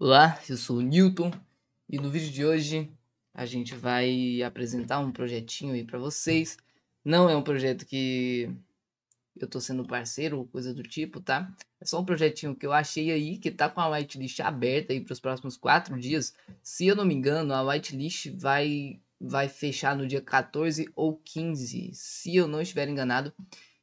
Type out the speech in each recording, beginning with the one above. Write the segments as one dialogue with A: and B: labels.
A: Olá, eu sou o Newton e no vídeo de hoje a gente vai apresentar um projetinho aí para vocês. Não é um projeto que eu tô sendo parceiro ou coisa do tipo, tá? É só um projetinho que eu achei aí que tá com a whitelist aberta aí para os próximos quatro dias. Se eu não me engano, a whitelist vai vai fechar no dia 14 ou 15, se eu não estiver enganado.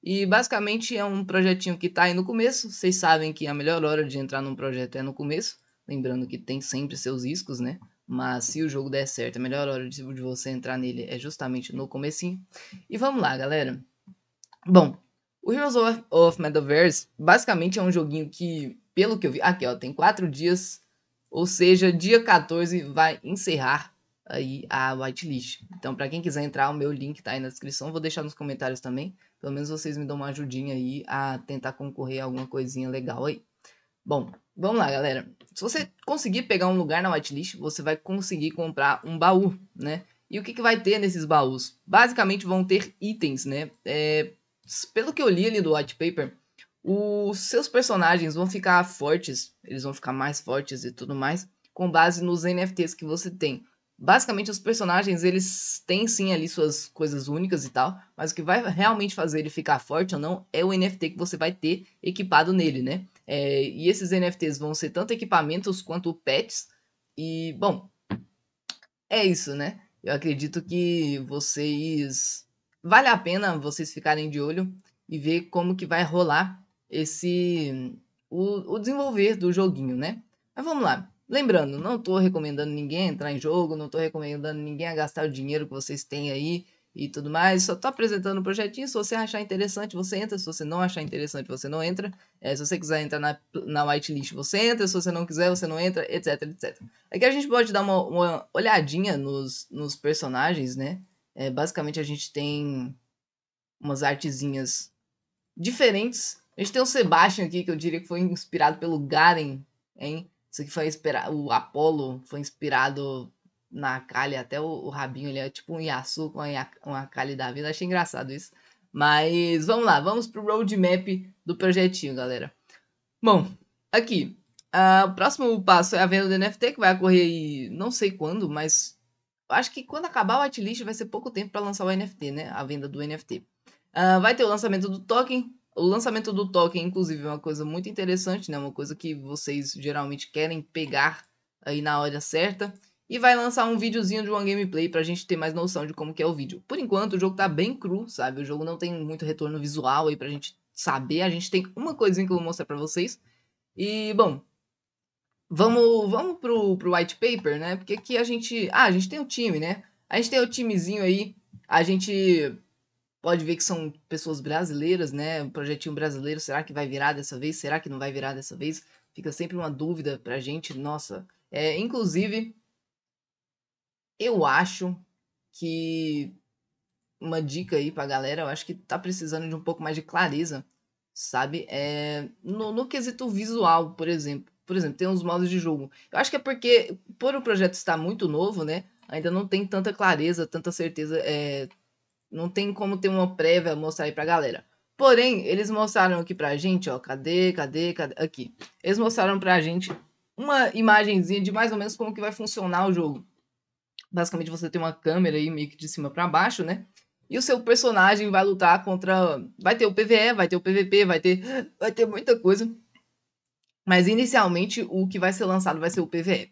A: E basicamente é um projetinho que está aí no começo. Vocês sabem que a melhor hora de entrar num projeto é no começo. Lembrando que tem sempre seus riscos, né? Mas se o jogo der certo, a melhor hora de você entrar nele é justamente no comecinho. E vamos lá, galera. Bom, o Heroes of, of Metalverse basicamente é um joguinho que, pelo que eu vi... Aqui, ó, tem 4 dias, ou seja, dia 14 vai encerrar aí a whitelist. Então, para quem quiser entrar, o meu link tá aí na descrição, vou deixar nos comentários também. Pelo menos vocês me dão uma ajudinha aí a tentar concorrer a alguma coisinha legal aí. Bom, vamos lá, galera. Se você conseguir pegar um lugar na whitelist, você vai conseguir comprar um baú, né? E o que, que vai ter nesses baús? Basicamente vão ter itens, né? É, pelo que eu li ali do white paper, os seus personagens vão ficar fortes, eles vão ficar mais fortes e tudo mais, com base nos NFTs que você tem. Basicamente, os personagens, eles têm sim ali suas coisas únicas e tal, mas o que vai realmente fazer ele ficar forte ou não é o NFT que você vai ter equipado nele, né? É, e esses NFTs vão ser tanto equipamentos quanto pets. E, bom, é isso, né? Eu acredito que vocês. Vale a pena vocês ficarem de olho e ver como que vai rolar esse. O, o desenvolver do joguinho, né? Mas vamos lá. Lembrando, não estou recomendando ninguém entrar em jogo, não estou recomendando ninguém gastar o dinheiro que vocês têm aí e tudo mais. Só tô tá apresentando o um projetinho. Se você achar interessante, você entra. Se você não achar interessante, você não entra. É, se você quiser entrar na, na whitelist, você entra. Se você não quiser, você não entra, etc, etc. Aqui é a gente pode dar uma, uma olhadinha nos, nos personagens, né? É, basicamente a gente tem umas artezinhas diferentes. A gente tem o Sebastian aqui, que eu diria que foi inspirado pelo Garen, hein? Isso aqui foi inspirado... O Apollo foi inspirado na calha, até o, o, rabinho ele é tipo um Yasu com uma, uma da vida. Achei engraçado isso. Mas vamos lá, vamos pro roadmap do projetinho, galera. Bom, aqui. Uh, o próximo passo é a venda do NFT, que vai ocorrer aí não sei quando, mas acho que quando acabar o whitelist vai ser pouco tempo para lançar o NFT, né? A venda do NFT. Uh, ah, vai ter o lançamento do token. O lançamento do token, inclusive, é uma coisa muito interessante, né? Uma coisa que vocês geralmente querem pegar aí na hora certa e vai lançar um videozinho de uma gameplay pra gente ter mais noção de como que é o vídeo. Por enquanto, o jogo tá bem cru, sabe? O jogo não tem muito retorno visual aí pra gente saber. A gente tem uma coisinha que eu vou mostrar pra vocês. E, bom, vamos, vamos pro, pro white paper, né? Porque aqui a gente... Ah, a gente tem o um time, né? A gente tem o um timezinho aí. A gente pode ver que são pessoas brasileiras, né? Um projetinho brasileiro, será que vai virar dessa vez? Será que não vai virar dessa vez? Fica sempre uma dúvida pra gente, nossa. É, inclusive, eu acho que uma dica aí pra galera, eu acho que tá precisando de um pouco mais de clareza, sabe? É, no, no quesito visual, por exemplo. Por exemplo, tem uns modos de jogo. Eu acho que é porque, por o projeto estar muito novo, né? Ainda não tem tanta clareza, tanta certeza. É, não tem como ter uma prévia mostrar aí pra galera. Porém, eles mostraram aqui pra gente, ó. Cadê, cadê, cadê? Aqui. Eles mostraram pra gente uma imagenzinha de mais ou menos como que vai funcionar o jogo basicamente você tem uma câmera aí meio que de cima para baixo, né? E o seu personagem vai lutar contra. Vai ter o PVE, vai ter o PVP, vai ter. Vai ter muita coisa. Mas inicialmente o que vai ser lançado vai ser o PVE.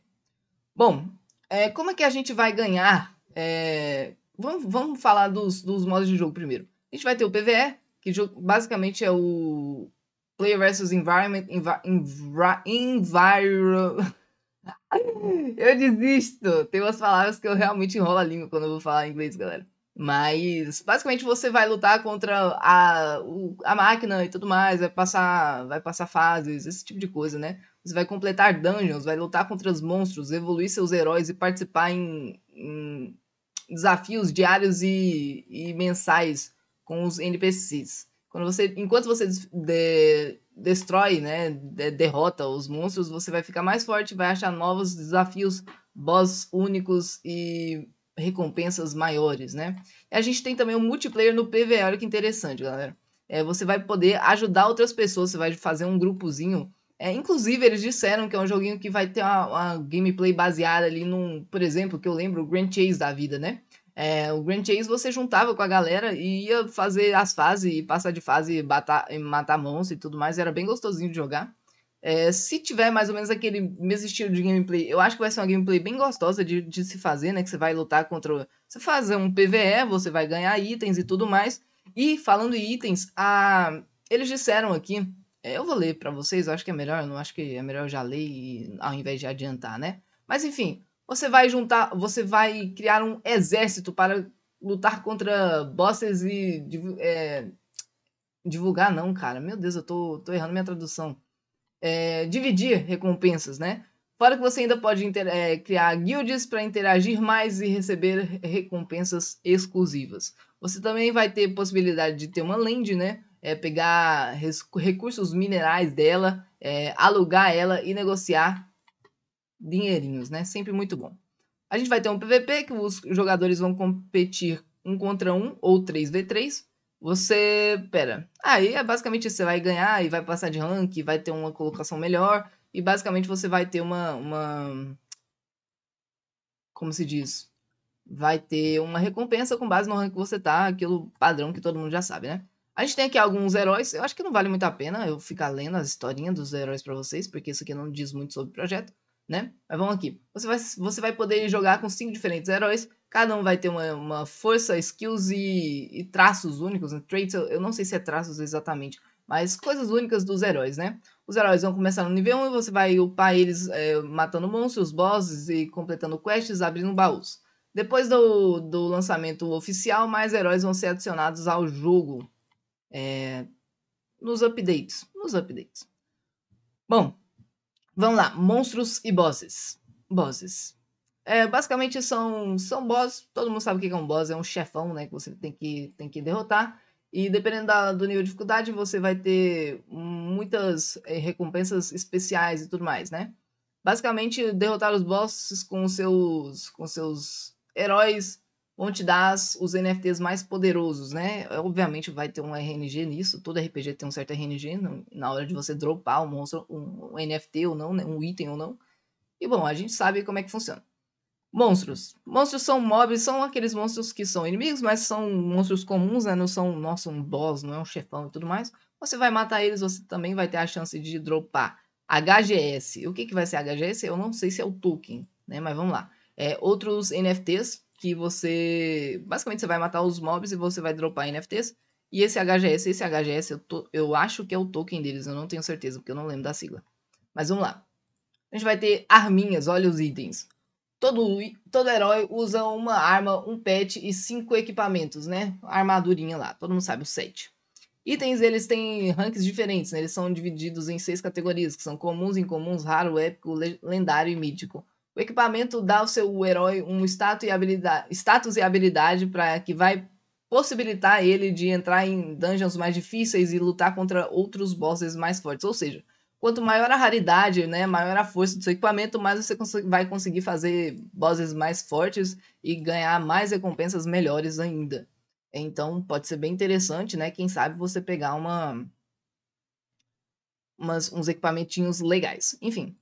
A: Bom, é, como é que a gente vai ganhar? É... Vamos, vamos falar dos, dos modos de jogo primeiro. A gente vai ter o PVE, que basicamente é o Player versus Environment. Envi envi enviro eu desisto. Tem umas palavras que eu realmente enrolo a língua quando eu vou falar inglês, galera. Mas basicamente você vai lutar contra a, a máquina e tudo mais, vai passar, vai passar fases, esse tipo de coisa, né? Você vai completar dungeons, vai lutar contra os monstros, evoluir seus heróis e participar em, em desafios diários e, e, mensais com os NPCs. Quando você, enquanto você de, destrói, né, derrota os monstros, você vai ficar mais forte, vai achar novos desafios, boss únicos e recompensas maiores, né? E a gente tem também o um multiplayer no PVE, olha que interessante, galera. É, você vai poder ajudar outras pessoas, você vai fazer um grupozinho. É, inclusive, eles disseram que é um joguinho que vai ter uma, uma gameplay baseada ali num, por exemplo, que eu lembro, o Grand Chase da vida, né? É, o Grand Chase você juntava com a galera e ia fazer as fases, e passar de fase e, batar, e matar monstros e tudo mais, era bem gostosinho de jogar. É, se tiver mais ou menos aquele mesmo estilo de gameplay, eu acho que vai ser uma gameplay bem gostosa de, de se fazer, né? Que você vai lutar contra. Você fazer um PVE, você vai ganhar itens e tudo mais. E falando em itens, a... eles disseram aqui. É, eu vou ler para vocês, eu acho que é melhor, eu não acho que é melhor eu já ler e... ao invés de adiantar, né? Mas enfim, você vai juntar, você vai criar um exército para lutar contra bosses e é, divulgar não, cara. Meu Deus, eu tô, tô errando minha tradução. É, dividir recompensas, né? Fora que você ainda pode é, criar guilds para interagir mais e receber recompensas exclusivas. Você também vai ter possibilidade de ter uma land, né? É, pegar recursos minerais dela, é, alugar ela e negociar dinheirinhos, né? Sempre muito bom. A gente vai ter um PVP que os jogadores vão competir um contra um ou 3v3. Você, pera, aí é basicamente isso, você vai ganhar e vai passar de rank, vai ter uma colocação melhor e basicamente você vai ter uma, uma como se diz, vai ter uma recompensa com base no rank que você tá, aquilo padrão que todo mundo já sabe, né? A gente tem aqui alguns heróis, eu acho que não vale muito a pena eu ficar lendo as historinhas dos heróis para vocês, porque isso aqui não diz muito sobre o projeto né? Mas vamos aqui. Você vai, você vai poder jogar com cinco diferentes heróis. Cada um vai ter uma, uma força, skills e, e traços únicos. Né? Traits, eu, eu, não sei se é traços exatamente, mas coisas únicas dos heróis, né? Os heróis vão começar no nível 1 e você vai upar eles é, matando monstros, bosses e completando quests, abrindo baús. Depois do, do lançamento oficial, mais heróis vão ser adicionados ao jogo é, nos updates. Nos updates. Bom, Vamos lá, uhum. monstros e bosses. Bosses. É, basicamente são, são boss, todo mundo sabe o que é um boss, é um chefão, né, que você tem que, tem que derrotar. E dependendo da, do nível de dificuldade, você vai ter muitas é, recompensas especiais e tudo mais, né? Basicamente, derrotar os bosses com seus, com seus heróis vão te dar os NFTs mais poderosos, né? Obviamente vai ter um RNG nisso, todo RPG tem um certo RNG na hora de você dropar um monstro, um, NFT ou não, né? um item ou não. E bom, a gente sabe como é que funciona. Monstros. Monstros são mobs, são aqueles monstros que são inimigos, mas são monstros comuns, né? Não são, nossa, um boss, não é um chefão e tudo mais. Você vai matar eles, você também vai ter a chance de dropar HGS. O que, que vai ser HGS? Eu não sei se é o token, né? Mas vamos lá. É, outros NFTs que você. Basicamente, você vai matar os mobs e você vai dropar NFTs. E esse HGS, esse HGS, eu, eu acho que é o token deles, eu não tenho certeza, porque eu não lembro da sigla. Mas vamos lá. A gente vai ter arminhas, olha os itens. Todo, todo herói usa uma arma, um pet e cinco equipamentos, né? Armadurinha lá, todo mundo sabe, o set. Itens, eles têm ranks diferentes, né? Eles são divididos em seis categorias, que são comuns, incomuns, raro, épico, lendário e mítico. O equipamento dá ao seu herói um status e habilidade, status e habilidade para que vai possibilitar ele de entrar em dungeons mais difíceis e lutar contra outros bosses mais fortes. Ou seja, quanto maior a raridade, né, maior a força do seu equipamento, mais você cons vai conseguir fazer bosses mais fortes e ganhar mais recompensas melhores ainda. Então pode ser bem interessante, né? Quem sabe você pegar uma umas, uns equipamentinhos legais. Enfim,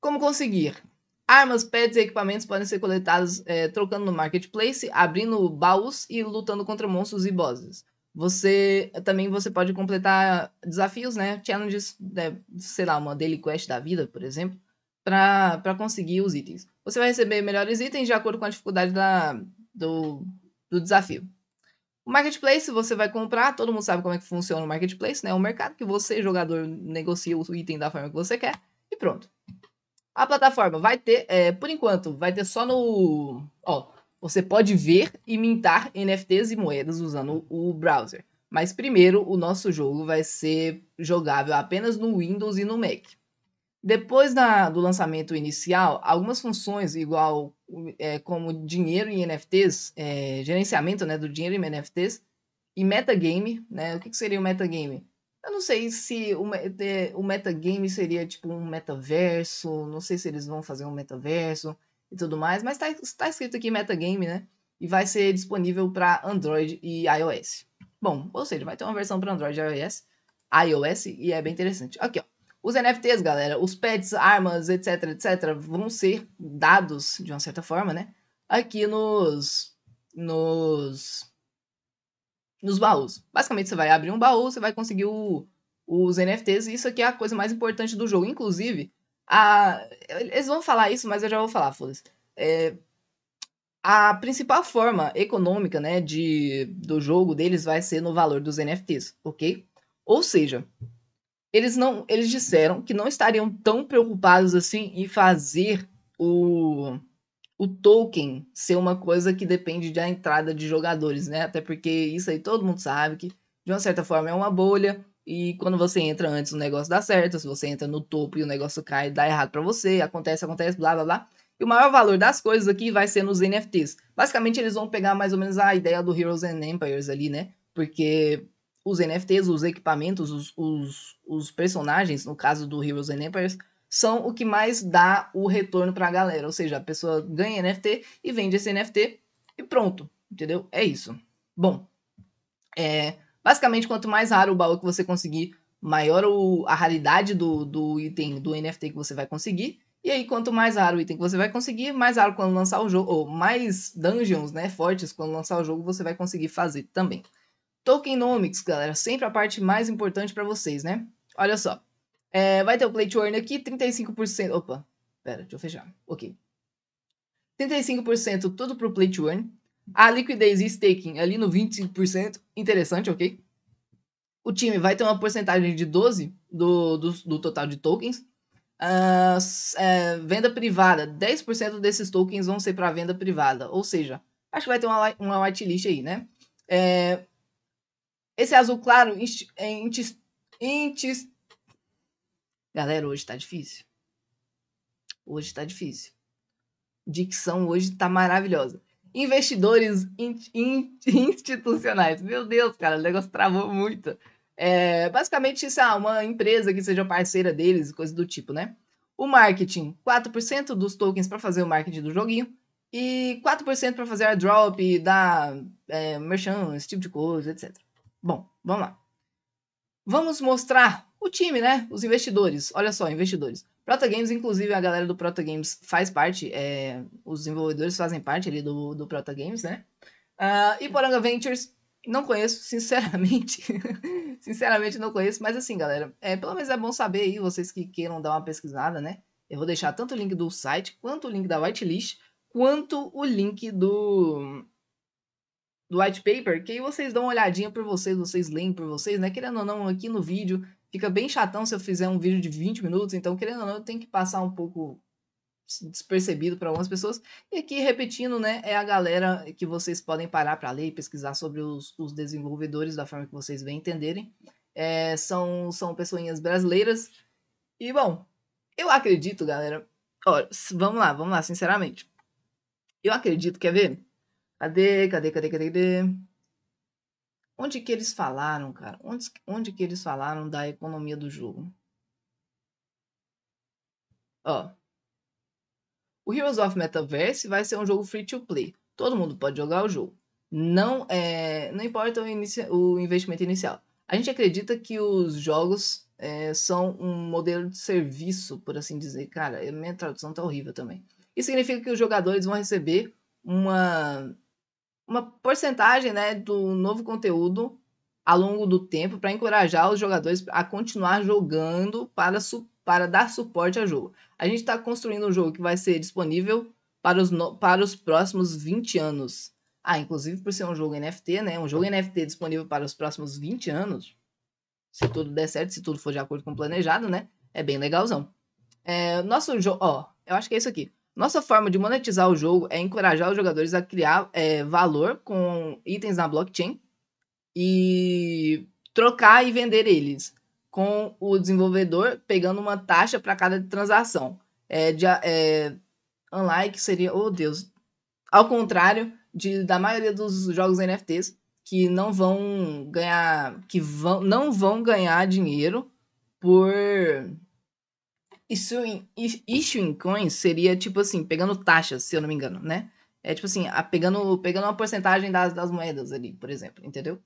A: como conseguir? Armas, pets e equipamentos podem ser coletados é, trocando no marketplace, abrindo baús e lutando contra monstros e bosses. Você também você pode completar desafios, né? Challenges, né, sei lá, uma daily quest da vida, por exemplo, para conseguir os itens. Você vai receber melhores itens de acordo com a dificuldade da, do, do desafio. O marketplace você vai comprar, todo mundo sabe como é que funciona o marketplace, né? O mercado que você, jogador, negocia o item da forma que você quer e pronto. A plataforma vai ter, é, por enquanto, vai ter só no. Ó, você pode ver e mintar NFTs e moedas usando o browser. Mas primeiro, o nosso jogo vai ser jogável apenas no Windows e no Mac. Depois da, do lançamento inicial, algumas funções, igual é, como dinheiro em NFTs, é, gerenciamento né, do dinheiro em NFTs, e metagame, né? O que, que seria o metagame? Eu não sei se o, o metagame seria tipo um metaverso, não sei se eles vão fazer um metaverso e tudo mais, mas tá, tá escrito aqui metagame, né? E vai ser disponível para Android e iOS. Bom, ou seja, vai ter uma versão para Android e iOS, iOS, e é bem interessante. Aqui, ó. Os NFTs, galera, os pets, armas, etc, etc, vão ser dados, de uma certa forma, né? Aqui nos. nos nos baús. Basicamente, você vai abrir um baú, você vai conseguir o, os NFTs, e isso aqui é a coisa mais importante do jogo. Inclusive, a, eles vão falar isso, mas eu já vou falar, foda-se. É, a principal forma econômica né, de, do jogo deles vai ser no valor dos NFTs, ok? Ou seja, eles não eles disseram que não estariam tão preocupados assim em fazer o o token ser uma coisa que depende da entrada de jogadores, né? Até porque isso aí todo mundo sabe que, de uma certa forma, é uma bolha. E quando você entra antes, o negócio dá certo. Se você entra no topo e o negócio cai, dá errado para você. Acontece, acontece, blá, blá, blá. E o maior valor das coisas aqui vai ser nos NFTs. Basicamente, eles vão pegar mais ou menos a ideia do Heroes and Empires ali, né? Porque os NFTs, os equipamentos, os, os, os personagens, no caso do Heroes and Empires, são o que mais dá o retorno para a galera. Ou seja, a pessoa ganha NFT e vende esse NFT e pronto, entendeu? É isso. Bom, é, basicamente, quanto mais raro o baú que você conseguir, maior o, a raridade do, do item do NFT que você vai conseguir. E aí, quanto mais raro o item que você vai conseguir, mais raro quando lançar o jogo, ou mais dungeons né, fortes quando lançar o jogo, você vai conseguir fazer também. Tokenomics, galera, sempre a parte mais importante para vocês, né? Olha só, é, vai ter o play to earn aqui, 35%. Opa, pera, deixa eu fechar. Ok. 35% tudo pro play to earn. A liquidez e staking ali no 25%. Interessante, ok? O time vai ter uma porcentagem de 12% do, do, do total de tokens. Uh, uh, venda privada, 10% desses tokens vão ser para venda privada. Ou seja, acho que vai ter uma, uma whitelist aí, né? É, esse azul claro, é, intis, intis, Galera, hoje tá difícil. Hoje tá difícil. Dicção hoje tá maravilhosa. Investidores in, in, institucionais. Meu Deus, cara, o negócio travou muito. É, basicamente, isso é uma empresa que seja parceira deles, coisa do tipo, né? O marketing, 4% dos tokens para fazer o marketing do joguinho e 4% para fazer airdrop, dar é, merchan, esse tipo de coisa, etc. Bom, vamos lá. Vamos mostrar o time, né? Os investidores. Olha só, investidores. Protagames, Games, inclusive a galera do Protagames Games faz parte, é, os desenvolvedores fazem parte ali do, do Games, né? Uh, e Poranga Ventures, não conheço, sinceramente. sinceramente, não conheço, mas assim, galera, é, pelo menos é bom saber aí, vocês que queiram dar uma pesquisada, né? Eu vou deixar tanto o link do site, quanto o link da whitelist, quanto o link do, do white paper, que aí vocês dão uma olhadinha por vocês, vocês leem por vocês, né? Querendo ou não, aqui no vídeo fica bem chatão se eu fizer um vídeo de 20 minutos, então querendo ou não, eu tenho que passar um pouco despercebido para algumas pessoas. E aqui, repetindo, né, é a galera que vocês podem parar para ler e pesquisar sobre os, os desenvolvedores da forma que vocês bem entenderem. É, são, são pessoinhas brasileiras. E, bom, eu acredito, galera. Ó, vamos lá, vamos lá, sinceramente. Eu acredito, quer ver? Cadê, cadê, cadê, cadê, cadê? Onde que eles falaram, cara? Onde, onde que eles falaram da economia do jogo? Ó. O Heroes of Metaverse vai ser um jogo free to play. Todo mundo pode jogar o jogo. Não é, não importa o, o investimento inicial. A gente acredita que os jogos é, são um modelo de serviço, por assim dizer. Cara, minha tradução tá horrível também. Isso significa que os jogadores vão receber uma uma porcentagem né, do novo conteúdo ao longo do tempo para encorajar os jogadores a continuar jogando para, para dar suporte ao jogo. A gente está construindo um jogo que vai ser disponível para os, para os próximos 20 anos. Ah, inclusive por ser um jogo NFT, né? Um jogo NFT disponível para os próximos 20 anos. Se tudo der certo, se tudo for de acordo com o planejado, né? É bem legalzão. É, nosso jogo. Ó, eu acho que é isso aqui. Nossa forma de monetizar o jogo é encorajar os jogadores a criar é, valor com itens na blockchain e trocar e vender eles, com o desenvolvedor pegando uma taxa para cada transação. É, de, é, unlike seria, oh Deus, ao contrário de, da maioria dos jogos NFTs que não vão ganhar, que vão, não vão ganhar dinheiro por Issuing, issuing coins seria tipo assim, pegando taxas, se eu não me engano, né? É tipo assim, a, pegando, pegando uma porcentagem das, das moedas ali, por exemplo, entendeu?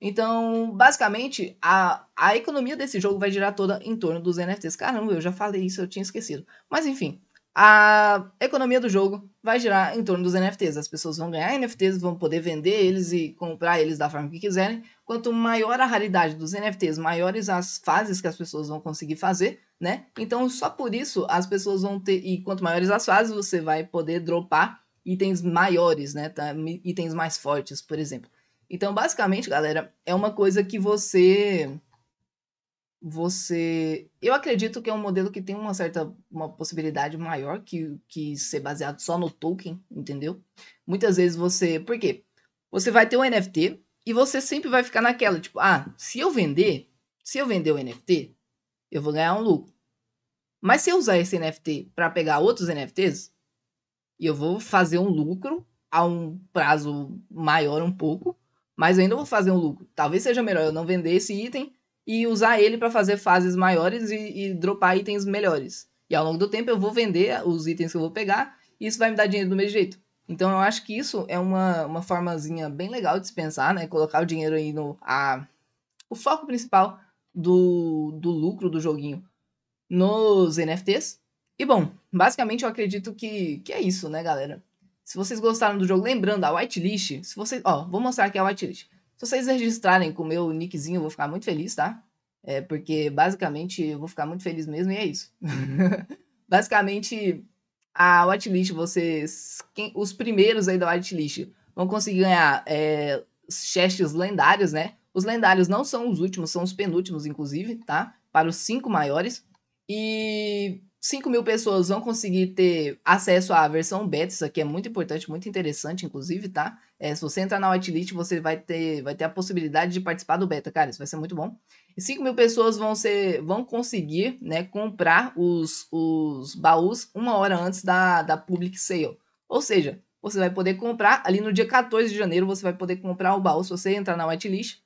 A: Então, basicamente, a, a economia desse jogo vai girar toda em torno dos NFTs. Caramba, eu já falei isso, eu tinha esquecido. Mas enfim, a economia do jogo vai girar em torno dos NFTs. As pessoas vão ganhar NFTs, vão poder vender eles e comprar eles da forma que quiserem. Quanto maior a raridade dos NFTs, maiores as fases que as pessoas vão conseguir fazer, né? Então, só por isso as pessoas vão ter. E quanto maiores as fases, você vai poder dropar itens maiores, né? Tá? Itens mais fortes, por exemplo. Então, basicamente, galera, é uma coisa que você. Você. Eu acredito que é um modelo que tem uma certa uma possibilidade maior que, que ser baseado só no token, entendeu? Muitas vezes você. Por quê? Você vai ter um NFT e você sempre vai ficar naquela, tipo, ah, se eu vender, se eu vender o NFT, eu vou ganhar um lucro. Mas se eu usar esse NFT para pegar outros NFTs, e eu vou fazer um lucro a um prazo maior um pouco, mas eu ainda vou fazer um lucro. Talvez seja melhor eu não vender esse item e usar ele para fazer fases maiores e, e dropar itens melhores. E ao longo do tempo eu vou vender os itens que eu vou pegar e isso vai me dar dinheiro do mesmo jeito. Então eu acho que isso é uma, uma formazinha bem legal de se pensar, né? Colocar o dinheiro aí no. A, o foco principal do, do lucro do joguinho nos NFTs. E bom, basicamente eu acredito que, que é isso, né, galera? Se vocês gostaram do jogo, lembrando, a whitelist, se vocês. Ó, vou mostrar aqui a whitelist. Se vocês registrarem com o meu nickzinho, eu vou ficar muito feliz, tá? É, porque basicamente eu vou ficar muito feliz mesmo e é isso. basicamente, a whitelist, vocês. Quem, os primeiros aí da whitelist vão conseguir ganhar é, chests lendários, né? Os lendários não são os últimos, são os penúltimos, inclusive, tá? Para os cinco maiores. E 5 mil pessoas vão conseguir ter acesso à versão beta, isso aqui é muito importante, muito interessante, inclusive, tá? É, se você entrar na whitelist, você vai ter, vai ter a possibilidade de participar do beta, cara, isso vai ser muito bom. E 5 mil pessoas vão, ser, vão conseguir né, comprar os, os baús uma hora antes da, da public sale. Ou seja, você vai poder comprar, ali no dia 14 de janeiro, você vai poder comprar o baú se você entrar na whitelist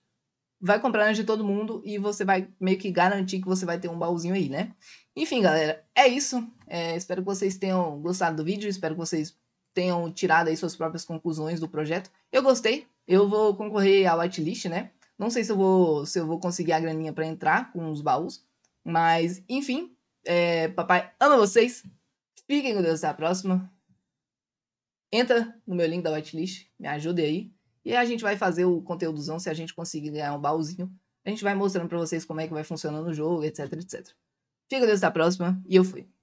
A: vai comprar antes de todo mundo e você vai meio que garantir que você vai ter um baúzinho aí, né? Enfim, galera, é isso. É, espero que vocês tenham gostado do vídeo, espero que vocês tenham tirado aí suas próprias conclusões do projeto. Eu gostei, eu vou concorrer à whitelist, né? Não sei se eu vou, se eu vou conseguir a graninha para entrar com os baús, mas enfim, é, papai ama vocês. Fiquem com Deus até a próxima. Entra no meu link da whitelist, me ajude aí. E a gente vai fazer o conteúdozão se a gente conseguir ganhar um baúzinho. A gente vai mostrando para vocês como é que vai funcionando o jogo, etc, etc. Fica Deus da próxima e eu fui.